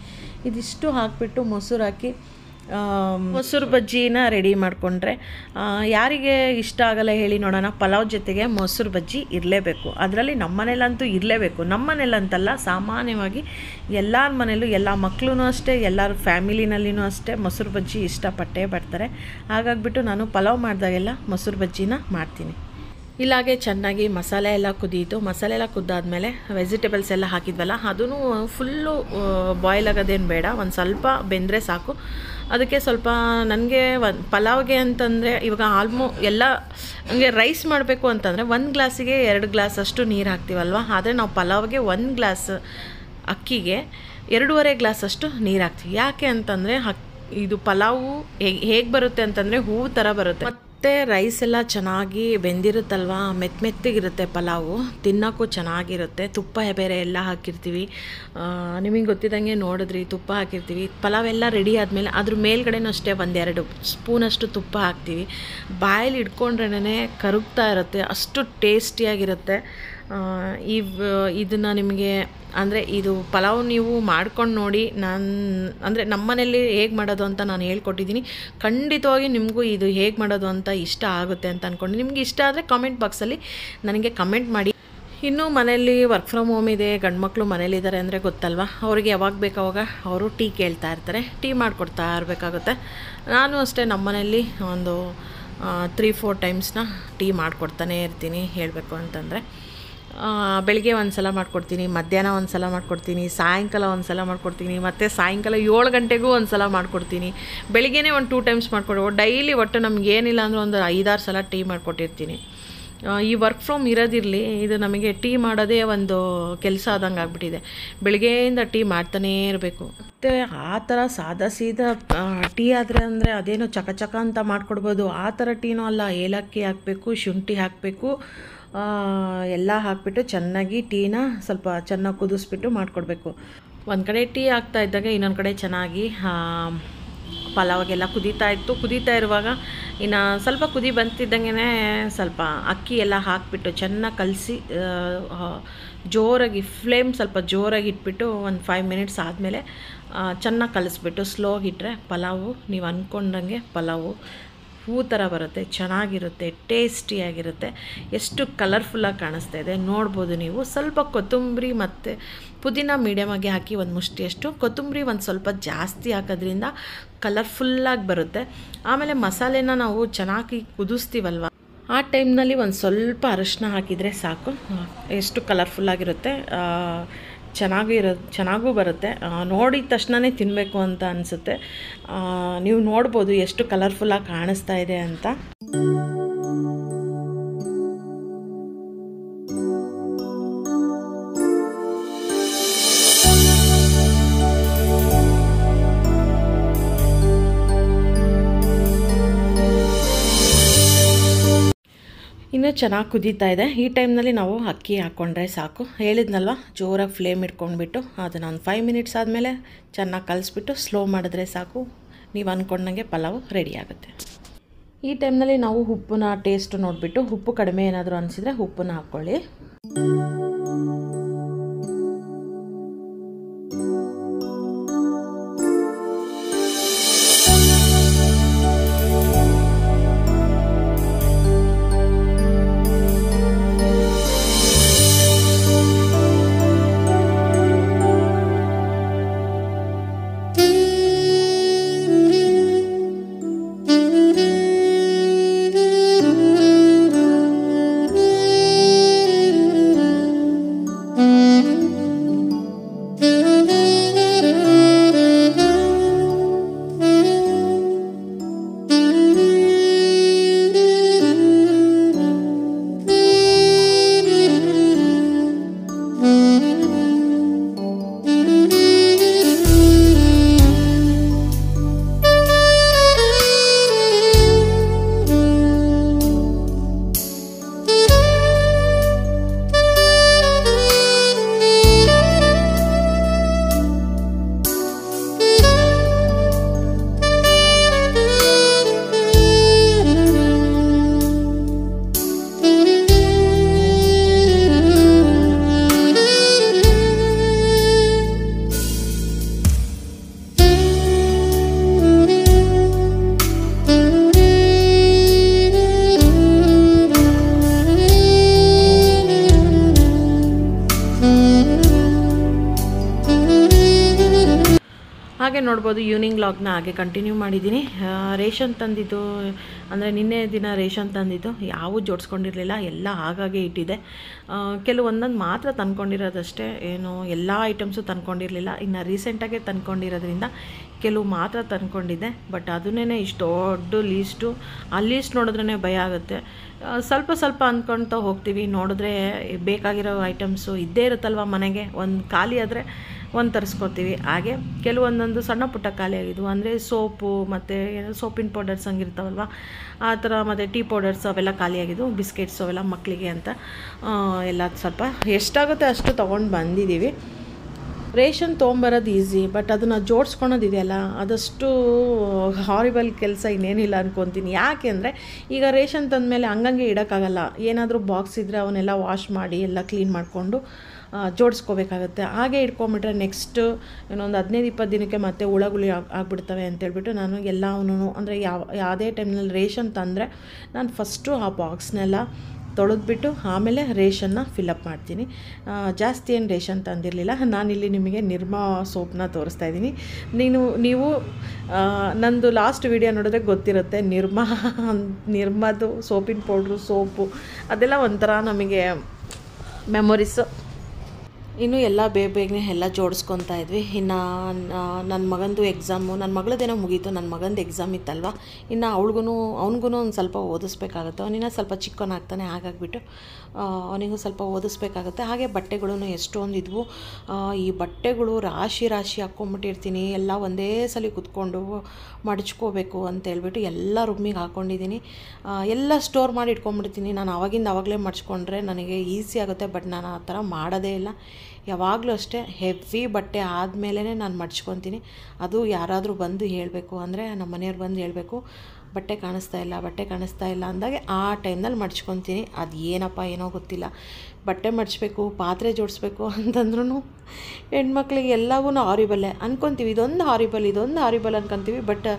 ಇದಿಷ್ಟು ಹಾಕಿಬಿಟ್ಟು ಮೊಸರು ಹಾಕಿ ಮೊಸರು ಬಜ್ಜಿನ ರೆಡಿ ಮಾಡಿಕೊಂಡ್ರೆ ಯಾರಿಗೆ ಇಷ್ಟ ಆಗಲ್ಲ ಹೇಳಿ ನೋಡೋಣ ಪಲಾವ್ ಜೊತೆಗೆ ಮೊಸರು ಬಜ್ಜಿ ಇರಲೇಬೇಕು ಅದರಲ್ಲಿ ನಮ್ಮ ಮನೇಲಂತೂ ಇರಲೇಬೇಕು ನಮ್ಮ ಮನೇಲಂತಲ್ಲ ಸಾಮಾನ್ಯವಾಗಿ ಎಲ್ಲರ ಮನೇಲೂ ಎಲ್ಲ ಮಕ್ಕಳು ಅಷ್ಟೇ ಎಲ್ಲರ ಫ್ಯಾಮಿಲಿನಲ್ಲಿನೂ ಅಷ್ಟೇ ಮೊಸರು ಬಜ್ಜಿ ಇಷ್ಟಪಟ್ಟೇ ಬರ್ತಾರೆ ಹಾಗಾಗ್ಬಿಟ್ಟು ನಾನು ಪಲಾವ್ ಮಾಡಿದಾಗೆಲ್ಲ ಮೊಸರು ಬಜ್ಜಿನ ಮಾಡ್ತೀನಿ ಇಲ್ಲಾಗೆ ಚೆನ್ನಾಗಿ ಮಸಾಲೆ ಎಲ್ಲ ಕುದಿಯಿತು ಮಸಾಲೆ ಎಲ್ಲ ಕುದ್ದಾದಮೇಲೆ ವೆಜಿಟೇಬಲ್ಸ್ ಎಲ್ಲ ಹಾಕಿದ್ವಲ್ಲ ಅದೂ ಫುಲ್ಲು ಬಾಯ್ಲ್ ಆಗೋದೇನು ಬೇಡ ಒಂದು ಸ್ವಲ್ಪ ಬೆಂದರೆ ಸಾಕು ಅದಕ್ಕೆ ಸ್ವಲ್ಪ ನನಗೆ ಒಂದು ಪಲಾವ್ಗೆ ಅಂತಂದರೆ ಇವಾಗ ಆಲ್ಮೋ ಎಲ್ಲ ನನಗೆ ರೈಸ್ ಮಾಡಬೇಕು ಅಂತಂದರೆ ಒಂದು ಗ್ಲಾಸಿಗೆ ಎರಡು ಗ್ಲಾಸ್ ಅಷ್ಟು ನೀರು ಹಾಕ್ತೀವಲ್ವ ಆದರೆ ನಾವು ಪಲಾವ್ಗೆ ಒಂದು ಗ್ಲಾಸ್ ಅಕ್ಕಿಗೆ ಎರಡೂವರೆ ಗ್ಲಾಸ್ ಅಷ್ಟು ನೀರು ಹಾಕ್ತೀವಿ ಯಾಕೆ ಅಂತಂದರೆ ಹಕ್ ಇದು ಪಲಾವು ಹೇಗೆ ಹೇಗೆ ಬರುತ್ತೆ ಅಂತಂದರೆ ಹೂವು ಥರ ಬರುತ್ತೆ ಮತ್ತು ರೈಸ್ ಎಲ್ಲ ಚೆನ್ನಾಗಿ ಬೆಂದಿರುತ್ತಲ್ವ ಮೆತ್ತ ಮೆತ್ತಿಗಿರುತ್ತೆ ಪಲಾವು ತಿನ್ನೋಕ್ಕೂ ಚೆನ್ನಾಗಿರುತ್ತೆ ತುಪ್ಪ ಬೇರೆ ಎಲ್ಲ ಹಾಕಿರ್ತೀವಿ ನಿಮಗೆ ಗೊತ್ತಿದ್ದಂಗೆ ನೋಡಿದ್ರಿ ತುಪ್ಪ ಹಾಕಿರ್ತೀವಿ ಪಲಾವೆಲ್ಲ ರೆಡಿ ಆದಮೇಲೆ ಅದ್ರ ಮೇಲ್ಗಡೆನೂ ಅಷ್ಟೇ ಒಂದೆರಡು ಸ್ಪೂನಷ್ಟು ತುಪ್ಪ ಹಾಕ್ತೀವಿ ಬಾಯಲ್ಲಿ ಇಟ್ಕೊಂಡ್ರೆ ಕರುಗ್ತಾ ಇರುತ್ತೆ ಅಷ್ಟು ಟೇಸ್ಟಿಯಾಗಿರುತ್ತೆ ಈ ಇದನ್ನು ನಿಮಗೆ ಅಂದರೆ ಇದು ಪಲಾವ್ ನೀವು ಮಾಡ್ಕೊಂಡು ನೋಡಿ ನಾನು ಅಂದರೆ ನಮ್ಮ ಮನೇಲಿ ಹೇಗೆ ಮಾಡೋದು ಅಂತ ನಾನು ಹೇಳ್ಕೊಟ್ಟಿದ್ದೀನಿ ಖಂಡಿತವಾಗಿ ನಿಮಗೂ ಇದು ಹೇಗೆ ಮಾಡೋದು ಅಂತ ಇಷ್ಟ ಆಗುತ್ತೆ ಅಂತ ಅಂದ್ಕೊಂಡು ನಿಮಗೆ ಇಷ್ಟ ಆದರೆ ಕಾಮೆಂಟ್ ಬಾಕ್ಸಲ್ಲಿ ನನಗೆ ಕಮೆಂಟ್ ಮಾಡಿ ಇನ್ನೂ ಮನೆಯಲ್ಲಿ ವರ್ಕ್ ಫ್ರಮ್ ಹೋಮ್ ಇದೆ ಮಕ್ಕಳು ಮನೇಲಿದ್ದಾರೆ ಅಂದರೆ ಗೊತ್ತಲ್ವ ಅವ್ರಿಗೆ ಯಾವಾಗ ಬೇಕಾವಾಗ ಅವರು ಟೀ ಕೇಳ್ತಾ ಇರ್ತಾರೆ ಟೀ ಮಾಡಿಕೊಡ್ತಾ ಇರಬೇಕಾಗುತ್ತೆ ನಾನು ಅಷ್ಟೇ ನಮ್ಮ ಮನೇಲಿ ಒಂದು ತ್ರೀ ಫೋರ್ ಟೈಮ್ಸ್ನ ಟೀ ಮಾಡಿಕೊಡ್ತಾನೇ ಇರ್ತೀನಿ ಹೇಳಬೇಕು ಅಂತಂದರೆ ಬೆಳಗ್ಗೆ ಒಂದು ಸಲ ಮಾಡಿಕೊಡ್ತೀನಿ ಮಧ್ಯಾಹ್ನ ಒಂದು ಸಲ ಮಾಡಿಕೊಡ್ತೀನಿ ಸಾಯಂಕಾಲ ಒಂದು ಸಲ ಮಾಡಿಕೊಡ್ತೀನಿ ಮತ್ತು ಸಾಯಂಕಾಲ ಏಳು ಗಂಟೆಗೂ ಒಂದು ಸಲ ಮಾಡಿಕೊಡ್ತೀನಿ ಬೆಳಿಗ್ಗೆನೇ ಒಂದು ಟೂ ಟೈಮ್ಸ್ ಮಾಡಿಕೊಡು ಡೈಲಿ ಒಟ್ಟು ನಮ್ಗೆ ಏನಿಲ್ಲ ಅಂದ್ರೆ ಒಂದು ಐದಾರು ಸಲ ಟೀ ಮಾಡಿಕೊಟ್ಟಿರ್ತೀನಿ ಈ ವರ್ಕ್ ಫ್ರಮ್ ಇರೋದಿರಲಿ ಇದು ನಮಗೆ ಟೀ ಮಾಡೋದೇ ಒಂದು ಕೆಲಸ ಆದಂಗೆ ಆಗಿಬಿಟ್ಟಿದೆ ಬೆಳಗ್ಗೆಯಿಂದ ಟೀ ಮಾಡ್ತಾನೇ ಇರಬೇಕು ಮತ್ತು ಆ ಥರ ಸಾದಾ ಸೀದಾ ಟೀ ಆದರೆ ಅಂದರೆ ಅದೇನೋ ಚಕ ಚಕ ಅಂತ ಮಾಡಿಕೊಡ್ಬೋದು ಆ ಥರ ಟೀನೂ ಅಲ್ಲ ಏಲಕ್ಕಿ ಹಾಕಬೇಕು ಶುಂಠಿ ಹಾಕಬೇಕು ಎಲ್ಲ ಹಾಕಿಬಿಟ್ಟು ಚೆನ್ನಾಗಿ ಟೀನ ಸ್ವಲ್ಪ ಚೆನ್ನಾಗಿ ಕುದಿಸ್ಬಿಟ್ಟು ಮಾಡಿಕೊಡ್ಬೇಕು ಒಂದು ಕಡೆ ಟೀ ಆಗ್ತಾ ಇದ್ದಾಗ ಇನ್ನೊಂದು ಕಡೆ ಚೆನ್ನಾಗಿ ಪಲಾವಾಗೆಲ್ಲ ಕುದೀತಾ ಇತ್ತು ಕುದೀತಾ ಇರುವಾಗ ಇನ್ನು ಸ್ವಲ್ಪ ಕುದಿ ಬಂತಿದ್ದಂಗೆ ಸ್ವಲ್ಪ ಅಕ್ಕಿ ಎಲ್ಲ ಹಾಕಿಬಿಟ್ಟು ಚೆನ್ನಾಗಿ ಕಲಸಿ ಜೋರಾಗಿ ಫ್ಲೇಮ್ ಸ್ವಲ್ಪ ಜೋರಾಗಿ ಇಟ್ಬಿಟ್ಟು ಒಂದು ಫೈವ್ ಮಿನಿಟ್ಸ್ ಆದಮೇಲೆ ಚೆನ್ನಾಗಿ ಕಲಿಸ್ಬಿಟ್ಟು ಸ್ಲೋ ಇಟ್ಟರೆ ಪಲಾವು ನೀವು ಅಂದ್ಕೊಂಡಂಗೆ ಪಲಾವು ಹೂ ಥರ ಬರುತ್ತೆ ಚೆನ್ನಾಗಿರುತ್ತೆ ಟೇಸ್ಟಿಯಾಗಿರುತ್ತೆ ಎಷ್ಟು ಕಲರ್ಫುಲ್ಲಾಗಿ ಕಾಣಿಸ್ತಾ ಇದೆ ನೋಡ್ಬೋದು ನೀವು ಸ್ವಲ್ಪ ಕೊತ್ತಂಬರಿ ಮತ್ತು ಪುದೀನ ಮೀಡಿಯಮಾಗಿ ಹಾಕಿ ಒಂದು ಮುಷ್ಟಿಯಷ್ಟು ಕೊತ್ತಂಬರಿ ಒಂದು ಸ್ವಲ್ಪ ಜಾಸ್ತಿ ಹಾಕೋದ್ರಿಂದ ಕಲರ್ಫುಲ್ಲಾಗಿ ಬರುತ್ತೆ ಆಮೇಲೆ ಮಸಾಲೆನ ನಾವು ಚೆನ್ನಾಗಿ ಕುದಿಸ್ತೀವಲ್ವ ಆ ಟೈಮ್ನಲ್ಲಿ ಒಂದು ಸ್ವಲ್ಪ ಅರಶಿನ ಹಾಕಿದರೆ ಸಾಕು ಎಷ್ಟು ಕಲರ್ಫುಲ್ಲಾಗಿರುತ್ತೆ ಇರೋ ಚೆನ್ನಾಗೂ ಬರುತ್ತೆ ನೋಡಿದ ತಕ್ಷಣವೇ ತಿನ್ನಬೇಕು ಅಂತ ಅನಿಸುತ್ತೆ ನೀವು ನೋಡ್ಬೋದು ಎಷ್ಟು ಕಲರ್ಫುಲ್ಲಾಗಿ ಕಾಣಿಸ್ತಾ ಇದೆ ಅಂತ ಚೆನ್ನಾಗಿ ಕುದೀತಾ ಇದೆ ಈ ಟೈಮ್ನಲ್ಲಿ ನಾವು ಅಕ್ಕಿ ಹಾಕ್ಕೊಂಡ್ರೆ ಸಾಕು ಹೇಳಿದ್ನಲ್ವ ಜೋರಾಗಿ ಫ್ಲೇಮ್ ಇಟ್ಕೊಂಡ್ಬಿಟ್ಟು ಅದನ್ನು ಒಂದು ಫೈವ್ ಮಿನಿಟ್ಸ್ ಆದಮೇಲೆ ಚೆನ್ನಾಗಿ ಕಲಿಸ್ಬಿಟ್ಟು ಸ್ಲೋ ಮಾಡಿದ್ರೆ ಸಾಕು ನೀವು ಅಂದ್ಕೊಂಡಂಗೆ ಪಲಾವು ರೆಡಿ ಆಗುತ್ತೆ ಈ ಟೈಮ್ನಲ್ಲಿ ನಾವು ಉಪ್ಪನ್ನ ಟೇಸ್ಟ್ ನೋಡಿಬಿಟ್ಟು ಉಪ್ಪು ಕಡಿಮೆ ಏನಾದರೂ ಅನಿಸಿದರೆ ಉಪ್ಪನ್ನ ಹಾಕ್ಕೊಳ್ಳಿ ನೋಡ್ಬೋದು ಈವ್ನಿಂಗ್ ಲಾಗ್ನ ಹಾಗೆ ಕಂಟಿನ್ಯೂ ಮಾಡಿದ್ದೀನಿ ರೇಷನ್ ತಂದಿದ್ದು ಅಂದರೆ ನಿನ್ನೆ ದಿನ ರೇಷನ್ ತಂದಿದ್ದು ಯಾವೂ ಜೋಡಿಸ್ಕೊಂಡಿರಲಿಲ್ಲ ಎಲ್ಲ ಹಾಗಾಗೆ ಇಟ್ಟಿದೆ ಕೆಲವೊಂದೊಂದು ಮಾತ್ರ ತಂದ್ಕೊಂಡಿರೋದಷ್ಟೇ ಏನು ಎಲ್ಲ ಐಟಮ್ಸು ತಂದ್ಕೊಂಡಿರಲಿಲ್ಲ ಇನ್ನು ರೀಸೆಂಟಾಗೆ ತಂದ್ಕೊಂಡಿರೋದ್ರಿಂದ ಕೆಲವು ಮಾತ್ರ ತಂದ್ಕೊಂಡಿದ್ದೆ ಬಟ್ ಅದನ್ನೇ ಇಷ್ಟು ದೊಡ್ಡ ಲೀಸ್ಟು ಆ ಲೀಸ್ಟ್ ನೋಡಿದ್ರೇ ಭಯ ಆಗುತ್ತೆ ಸ್ವಲ್ಪ ಸ್ವಲ್ಪ ಅಂದ್ಕೊಳ್ತಾ ಹೋಗ್ತೀವಿ ನೋಡಿದ್ರೆ ಬೇಕಾಗಿರೋ ಐಟಮ್ಸು ಇದ್ದೇ ಇರುತ್ತಲ್ವ ಮನೆಗೆ ಒಂದು ಖಾಲಿ ಆದರೆ ಒಂದು ತರಿಸ್ಕೋತೀವಿ ಹಾಗೆ ಕೆಲವೊಂದೊಂದು ಸಣ್ಣ ಪುಟ್ಟ ಆಗಿದ್ವು ಅಂದರೆ ಸೋಪು ಮತ್ತು ಏನೋ ಸೋಪಿನ ಪೌಡರ್ಸ್ ಹಂಗಿರ್ತಾವಲ್ವ ಆ ಥರ ಮತ್ತು ಟೀ ಪೌಡರ್ಸ್ ಅವೆಲ್ಲ ಖಾಲಿಯಾಗಿದ್ವು ಬಿಸ್ಕೆಟ್ಸ್ ಅವೆಲ್ಲ ಮಕ್ಕಳಿಗೆ ಅಂತ ಎಲ್ಲ ಸ್ವಲ್ಪ ಎಷ್ಟಾಗುತ್ತೆ ಅಷ್ಟು ತೊಗೊಂಡು ಬಂದಿದ್ದೀವಿ ರೇಷನ್ ತೊಗೊಂಬರೋದು ಈಸಿ ಬಟ್ ಅದನ್ನು ಜೋಡಿಸ್ಕೊಳೋದಿದೆಯಲ್ಲ ಅದಷ್ಟು ಹಾರಿಬಲ್ ಕೆಲಸ ಇನ್ನೇನಿಲ್ಲ ಅನ್ಕೊತೀನಿ ಯಾಕೆ ಅಂದರೆ ಈಗ ರೇಷನ್ ತಂದ ಮೇಲೆ ಹಂಗಂಗೆ ಇಡೋಕ್ಕಾಗಲ್ಲ ಏನಾದರೂ ಬಾಕ್ಸ್ ಇದ್ದರೆ ಅವನ್ನೆಲ್ಲ ವಾಶ್ ಮಾಡಿ ಎಲ್ಲ ಕ್ಲೀನ್ ಮಾಡಿಕೊಂಡು ಜೋಡಿಸ್ಕೋಬೇಕಾಗತ್ತೆ ಹಾಗೆ ಇಟ್ಕೊಂಬಿಟ್ರೆ ನೆಕ್ಸ್ಟ್ ಇನ್ನೊಂದು ಹದಿನೈದು ಇಪ್ಪತ್ತು ದಿನಕ್ಕೆ ಮತ್ತೆ ಹುಳಗಳು ಆಗ್ಬಿಡ್ತವೆ ಅಂತೇಳ್ಬಿಟ್ಟು ನಾನು ಎಲ್ಲವೂ ಅಂದರೆ ಯಾವ ಯಾವುದೇ ಟೈಮ್ನಲ್ಲಿ ರೇಷನ್ ತಂದರೆ ನಾನು ಫಸ್ಟು ಆ ಬಾಕ್ಸ್ನೆಲ್ಲ ತೊಳೆದ್ಬಿಟ್ಟು ಆಮೇಲೆ ರೇಷನ್ನ ಫಿಲಪ್ ಮಾಡ್ತೀನಿ ಜಾಸ್ತಿ ಏನು ರೇಷನ್ ತಂದಿರಲಿಲ್ಲ ನಾನಿಲ್ಲಿ ನಿಮಗೆ ನಿರ್ಮಾ ಸೋಪ್ನ ತೋರಿಸ್ತಾ ಇದ್ದೀನಿ ನೀನು ನೀವು ನಂದು ಲಾಸ್ಟ್ ವೀಡಿಯೋ ನೋಡಿದ್ರೆ ಗೊತ್ತಿರುತ್ತೆ ನಿರ್ಮಾ ನಿರ್ಮಾದು ಸೋಪಿನ ಪೌಡ್ರು ಸೋಪು ಅದೆಲ್ಲ ಒಂಥರ ನಮಗೆ ಮೆಮೊರೀಸು ಇನ್ನು ಎಲ್ಲ ಬೇಗ ಬೇಗನೆ ಎಲ್ಲ ಜೋಡಿಸ್ಕೊತಾ ಇದ್ವಿ ಇನ್ನು ನನ್ನ ಮಗಂದು ಎಕ್ಸಾಮು ನನ್ನ ಮಗಳದ್ದೇನೋ ಮುಗೀತು ನನ್ನ ಮಗಂದು ಎಕ್ಸಾಮ್ ಇತ್ತಲ್ವ ಇನ್ನು ಅವಳಿಗೂ ಅವ್ನಿಗೂ ಒಂದು ಸ್ವಲ್ಪ ಓದಿಸ್ಬೇಕಾಗುತ್ತೆ ಅವನಿನ್ನ ಸ್ವಲ್ಪ ಚಿಕ್ಕವನಾಗ್ತಾನೆ ಹಾಗಾಗಿಬಿಟ್ಟು ಅವನಿಗೂ ಸ್ವಲ್ಪ ಓದಿಸ್ಬೇಕಾಗುತ್ತೆ ಹಾಗೆ ಬಟ್ಟೆಗಳೂ ಎಷ್ಟೊಂದು ಇದ್ವು ಈ ಬಟ್ಟೆಗಳು ರಾಶಿ ರಾಶಿ ಹಾಕ್ಕೊಂಬಿಟ್ಟಿರ್ತೀನಿ ಎಲ್ಲ ಒಂದೇ ಸಲ ಕುತ್ಕೊಂಡು ಮಡಚ್ಕೋಬೇಕು ಅಂತ ಹೇಳ್ಬಿಟ್ಟು ಎಲ್ಲ ರೂಮಿಗೆ ಹಾಕ್ಕೊಂಡಿದ್ದೀನಿ ಎಲ್ಲ ಸ್ಟೋರ್ ಮಾಡಿ ಇಟ್ಕೊಂಡ್ಬಿಡ್ತೀನಿ ನಾನು ಅವಾಗಿಂದ ಅವಾಗಲೇ ಮಡ್ಚ್ಕೊಂಡ್ರೆ ನನಗೆ ಈಸಿ ಆಗುತ್ತೆ ಬಟ್ ನಾನು ಆ ಥರ ಮಾಡೋದೇ ಇಲ್ಲ ಯಾವಾಗಲೂ ಅಷ್ಟೇ ಹೆವಿ ಬಟ್ಟೆ ಆದಮೇಲೆ ನಾನು ಮಡ್ಚ್ಕೊತೀನಿ ಅದು ಯಾರಾದರೂ ಬಂದು ಹೇಳಬೇಕು ಅಂದರೆ ನಮ್ಮ ಮನೆಯವ್ರು ಬಂದು ಹೇಳಬೇಕು ಬಟ್ಟೆ ಕಾಣಿಸ್ತಾ ಇಲ್ಲ ಬಟ್ಟೆ ಕಾಣಿಸ್ತಾ ಇಲ್ಲ ಅಂದಾಗ ಆ ಟೈಮ್ನಲ್ಲಿ ಮಡ್ಚ್ಕೊತೀನಿ ಅದು ಏನಪ್ಪ ಏನೋ ಗೊತ್ತಿಲ್ಲ ಬಟ್ಟೆ ಮಡಿಸ್ಬೇಕು ಪಾತ್ರೆ ಜೋಡಿಸ್ಬೇಕು ಅಂತಂದ್ರೂ ಹೆಣ್ಮಕ್ಳಿಗೆ ಎಲ್ಲವೂ ಹಾರಿಬಲ್ಲೆ ಅನ್ಕೊತೀವಿ ಇದೊಂದು ಆರಿಬಲ್ ಇದೊಂದು ಆರಿಬಲ್ ಅನ್ಕೊತೀವಿ ಬಟ್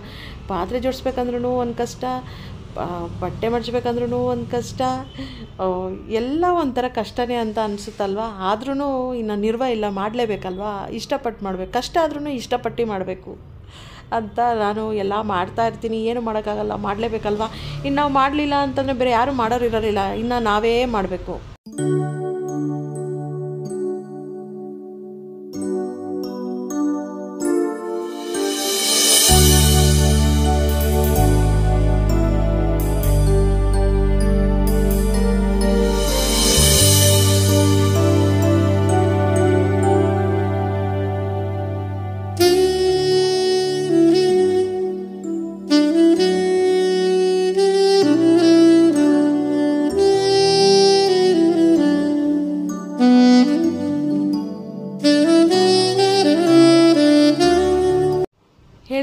ಪಾತ್ರೆ ಜೋಡಿಸ್ಬೇಕಂದ್ರೂ ಒಂದು ಕಷ್ಟ ಬಟ್ಟೆ ಮಡಿಸ್ಬೇಕಂದ್ರೂ ಒಂದು ಕಷ್ಟ ಎಲ್ಲ ಒಂಥರ ಕಷ್ಟನೇ ಅಂತ ಅನಿಸುತ್ತಲ್ವ ಆದ್ರೂ ಇನ್ನು ನಿರ್ವ ಇಲ್ಲ ಮಾಡಲೇಬೇಕಲ್ವಾ ಇಷ್ಟಪಟ್ಟು ಮಾಡಬೇಕು ಕಷ್ಟ ಆದ್ರೂ ಇಷ್ಟಪಟ್ಟು ಮಾಡಬೇಕು ಅಂತ ನಾನು ಎಲ್ಲ ಮಾಡ್ತಾ ಇರ್ತೀನಿ ಏನು ಮಾಡೋಕ್ಕಾಗಲ್ಲ ಮಾಡಲೇಬೇಕಲ್ವ ಇನ್ನು ನಾವು ಮಾಡಲಿಲ್ಲ ಅಂತಂದರೆ ಬೇರೆ ಯಾರೂ ಮಾಡೋರು ಇರೋರಿಲ್ಲ ಇನ್ನು ನಾವೇ ಮಾಡಬೇಕು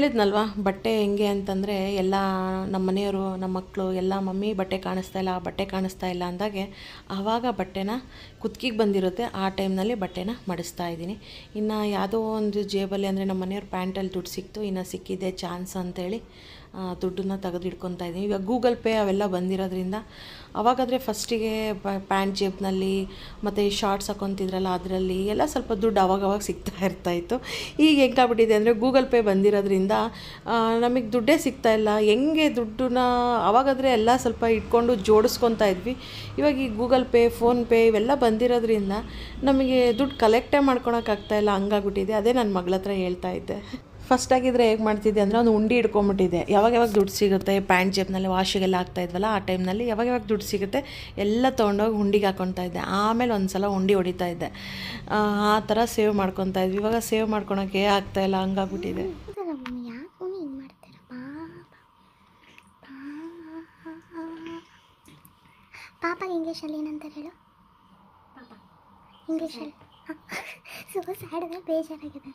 ಹೇಳಿದ್ನಲ್ವ ಬಟ್ಟೆ ಹೆಂಗೆ ಅಂತಂದರೆ ಎಲ್ಲ ನಮ್ಮ ಮನೆಯವರು ನಮ್ಮ ಮಕ್ಕಳು ಎಲ್ಲ ಮಮ್ಮಿ ಬಟ್ಟೆ ಕಾಣಿಸ್ತಾ ಇಲ್ಲ ಆ ಬಟ್ಟೆ ಕಾಣಿಸ್ತಾ ಇಲ್ಲ ಅಂದಾಗೆ ಆವಾಗ ಬಟ್ಟೆನ ಕುತ್ಕಿಗೆ ಬಂದಿರುತ್ತೆ ಆ ಟೈಮ್ನಲ್ಲಿ ಬಟ್ಟೆನ ಮಡಿಸ್ತಾ ಇದ್ದೀನಿ ಇನ್ನು ಯಾವುದೋ ಒಂದು ಜೇಬಲ್ಲಿ ಅಂದರೆ ನಮ್ಮ ಮನೆಯವ್ರ ಪ್ಯಾಂಟಲ್ಲಿ ದುಡ್ಡು ಸಿಕ್ತು ಇನ್ನು ಸಿಕ್ಕಿದೆ ಚಾನ್ಸ್ ಅಂತೇಳಿ ದುಡ್ಡನ್ನ ತೆಗೆದು ಇಟ್ಕೊತಾ ಇದ್ದೀನಿ ಇವಾಗ ಗೂಗಲ್ ಪೇ ಅವೆಲ್ಲ ಬಂದಿರೋದ್ರಿಂದ ಅವಾಗಾದರೆ ಫಸ್ಟಿಗೆ ಪ್ಯಾಂಟ್ ಜೇಬ್ನಲ್ಲಿ ಮತ್ತು ಶಾರ್ಟ್ಸ್ ಹಾಕೊತಿದ್ರಲ್ಲ ಅದರಲ್ಲಿ ಎಲ್ಲ ಸ್ವಲ್ಪ ದುಡ್ಡು ಅವಾಗವಾಗ ಸಿಗ್ತಾ ಇರ್ತಾಯಿತ್ತು ಈಗ ಹೆಂಗಾಗ್ಬಿಟ್ಟಿದೆ ಅಂದರೆ ಗೂಗಲ್ ಪೇ ಬಂದಿರೋದ್ರಿಂದ ನಮಗೆ ದುಡ್ಡೇ ಸಿಗ್ತಾ ಇಲ್ಲ ಹೆಂಗೆ ದುಡ್ಡನ್ನ ಅವಾಗಾದರೆ ಎಲ್ಲ ಸ್ವಲ್ಪ ಇಟ್ಕೊಂಡು ಜೋಡಿಸ್ಕೊತಾ ಇದ್ವಿ ಇವಾಗ ಈ ಗೂಗಲ್ ಪೇ ಫೋನ್ಪೇ ಇವೆಲ್ಲ ಬಂದಿರೋದ್ರಿಂದ ನಮಗೆ ದುಡ್ಡು ಕಲೆಕ್ಟೇ ಮಾಡ್ಕೊಳಕ್ಕಾಗ್ತಾಯಿಲ್ಲ ಹಂಗಾಗ್ಬಿಟ್ಟಿದೆ ಅದೇ ನನ್ನ ಮಗಳ ಹತ್ರ ಹೇಳ್ತಾ ಇದ್ದೆ ಫಸ್ಟ್ ಆಗಿದ್ರೆ ಹೇಗೆ ಮಾಡ್ತಿದ್ದೆ ಅಂದರೆ ಒಂದು ಉಂಡಿ ಇಟ್ಕೊಂಬಿಟ್ಟಿದ್ದೆ ಯಾವಾಗ ಯಾವಾಗ ದುಡ್ಡು ಸಿಗುತ್ತೆ ಪ್ಯಾಂಟ್ ಜೇಬ್ನಲ್ಲಿ ವಾಶಿಗೆಲ್ಲ ಇದ್ವಲ್ಲ ಆ ಟೈಮ್ನಲ್ಲಿ ಯಾವಾಗ ಯಾವಾಗ ದುಡ್ಡು ಸಿಗುತ್ತೆ ಎಲ್ಲ ತೊಗೊಂಡೋಗಿ ಹುಂಡಿಗೆ ಹಾಕ್ಕೊತಾ ಇದ್ದೆ ಆಮೇಲೆ ಒಂದು ಸಲ ಉಂಡಿ ಹೊಡಿತಾ ಇದ್ದೆ ಆ ಥರ ಸೇವ್ ಮಾಡ್ಕೊತಾ ಇದ್ವಿ ಇವಾಗ ಸೇವ್ ಮಾಡ್ಕೊಳಕ್ಕೆ ಆಗ್ತಾಯಿಲ್ಲ ಹಂಗಾಗ್ಬಿಟ್ಟಿದೆ ಪಾಪ ಏನಂತ ಹೇಳು *laughs* ಸ್ಯಾಡ್ ಬೇಜಾರಾಗಿದೆ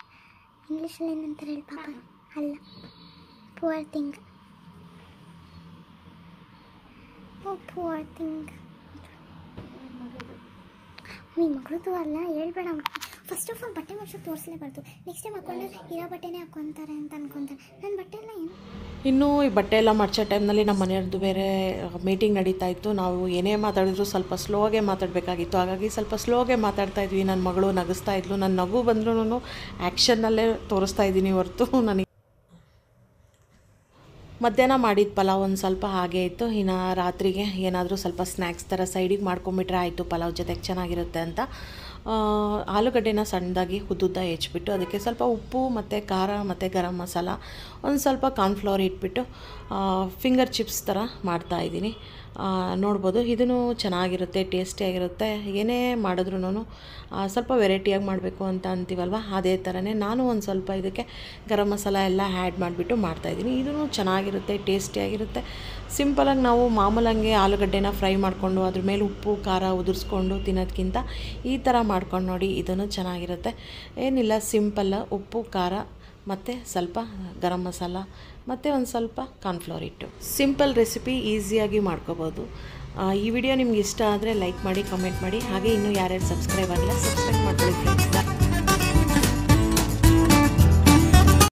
ಇಂಗ್ಲೀಷಲ್ಲಿ ಏನಂತಾರೆ ಹೇಳಿ ಪಾಪ ಅಲ್ಲ ಪುವರ್ ಥಿಂಗ್ ಪುವರ್ ಥಿಂಗ್ ನೀ ಮಗಳದು ಅಲ್ಲ ಹೇಳ್ಬೇಡ ಫಸ್ಟ್ ಆಫ್ ಆಲ್ ಬಟ್ಟೆ ಮಾಡಿಸೋಕೆ ತೋರಿಸಲೇಬಾರ್ದು ನೆಕ್ಸ್ಟ್ ಟೈಮ್ ಹಾಕೊಂಡು ಇರೋ ಬಟ್ಟೆನೇ ಅಂತ ಅನ್ಕೊತಾರೆ ನನ್ನ ಬಟ್ಟೆ ಎಲ್ಲ ಏನು ಇನ್ನೂ ಈ ಬಟ್ಟೆ ಎಲ್ಲ ಮಡ್ಚೋ ಟೈಮ್ನಲ್ಲಿ ನಮ್ಮ ಮನೆಯವ್ರದ್ದು ಬೇರೆ ಮೀಟಿಂಗ್ ನಡೀತಾ ಇತ್ತು ನಾವು ಏನೇ ಮಾತಾಡಿದ್ರು ಸ್ವಲ್ಪ ಸ್ಲೋಗೆ ಮಾತಾಡಬೇಕಾಗಿತ್ತು ಹಾಗಾಗಿ ಸ್ವಲ್ಪ ಸ್ಲೋಗೆ ಮಾತಾಡ್ತಾ ಇದ್ವಿ ನನ್ನ ಮಗಳು ನಗಿಸ್ತಾ ಇದ್ಲು ನನ್ನ ನಗು ಬಂದ್ರೂ ಆ್ಯಕ್ಷನ್ನಲ್ಲೇ ತೋರಿಸ್ತಾ ಇದ್ದೀನಿ ಹೊರತು ನನಗೆ ಮಧ್ಯಾಹ್ನ ಮಾಡಿದ ಪಲಾವ್ ಒಂದು ಸ್ವಲ್ಪ ಹಾಗೆ ಇತ್ತು ಇನ್ನು ರಾತ್ರಿಗೆ ಏನಾದರೂ ಸ್ವಲ್ಪ ಸ್ನ್ಯಾಕ್ಸ್ ಥರ ಸೈಡಿಗೆ ಮಾಡ್ಕೊಂಬಿಟ್ರೆ ಆಯಿತು ಪಲಾವ್ ಜೊತೆಗೆ ಚೆನ್ನಾಗಿರುತ್ತೆ ಅಂತ ಆಲೂಗಡ್ಡೆನ ಸಣ್ಣದಾಗಿ ಹುದ್ದುದ್ದ ಹೆಚ್ಚಿಬಿಟ್ಟು ಅದಕ್ಕೆ ಸ್ವಲ್ಪ ಉಪ್ಪು ಮತ್ತು ಖಾರ ಮತ್ತು ಗರಂ ಮಸಾಲ ಒಂದು ಸ್ವಲ್ಪ ಕಾರ್ನ್ಫ್ಲವರ್ ಇಟ್ಬಿಟ್ಟು ಫಿಂಗರ್ ಚಿಪ್ಸ್ ಥರ ಮಾಡ್ತಾಯಿದ್ದೀನಿ ನೋಡ್ಬೋದು ಇದನ್ನು ಚೆನ್ನಾಗಿರುತ್ತೆ ಟೇಸ್ಟಿಯಾಗಿರುತ್ತೆ ಏನೇ ಮಾಡಿದ್ರೂ ಸ್ವಲ್ಪ ವೆರೈಟಿಯಾಗಿ ಮಾಡಬೇಕು ಅಂತ ಅಂತೀವಲ್ವ ಅದೇ ಥರನೇ ನಾನು ಒಂದು ಸ್ವಲ್ಪ ಇದಕ್ಕೆ ಗರಂ ಮಸಾಲ ಎಲ್ಲ ಆ್ಯಡ್ ಮಾಡಿಬಿಟ್ಟು ಮಾಡ್ತಾಯಿದ್ದೀನಿ ಇದೂ ಚೆನ್ನಾಗಿರುತ್ತೆ ಟೇಸ್ಟಿಯಾಗಿರುತ್ತೆ ಸಿಂಪಲಾಗಿ ನಾವು ಮಾಮೂಲಂಗೆ ಆಲೂಗಡ್ಡೆನ ಫ್ರೈ ಮಾಡಿಕೊಂಡು ಅದ್ರ ಮೇಲೆ ಉಪ್ಪು ಖಾರ ಉದುರಿಸ್ಕೊಂಡು ತಿನ್ನೋದ್ಕಿಂತ ಈ ಥರ ಮಾಡ್ಕೊಂಡು ನೋಡಿ ಇದನ್ನು ಚೆನ್ನಾಗಿರುತ್ತೆ ಏನಿಲ್ಲ ಸಿಂಪಲ್ಲ ಉಪ್ಪು ಖಾರ ಮತ್ತು ಸ್ವಲ್ಪ ಗರಂ ಮಸಾಲ ಮತ್ತು ಒಂದು ಸ್ವಲ್ಪ ಕಾರ್ನ್ಫ್ಲೋರ್ ಇಟ್ಟು ಸಿಂಪಲ್ ರೆಸಿಪಿ ಈಸಿಯಾಗಿ ಮಾಡ್ಕೋಬೋದು ಈ ವಿಡಿಯೋ ನಿಮ್ಗೆ ಇಷ್ಟ ಆದರೆ ಲೈಕ್ ಮಾಡಿ ಕಮೆಂಟ್ ಮಾಡಿ ಹಾಗೆ ಇನ್ನೂ ಯಾರ್ಯಾರು ಸಬ್ಸ್ಕ್ರೈಬ್ ಆಗಿಲ್ಲ ಸಬ್ಸ್ಕ್ರೈಬ್ ಮಾಡ್ಕೊಳ್ಳಿ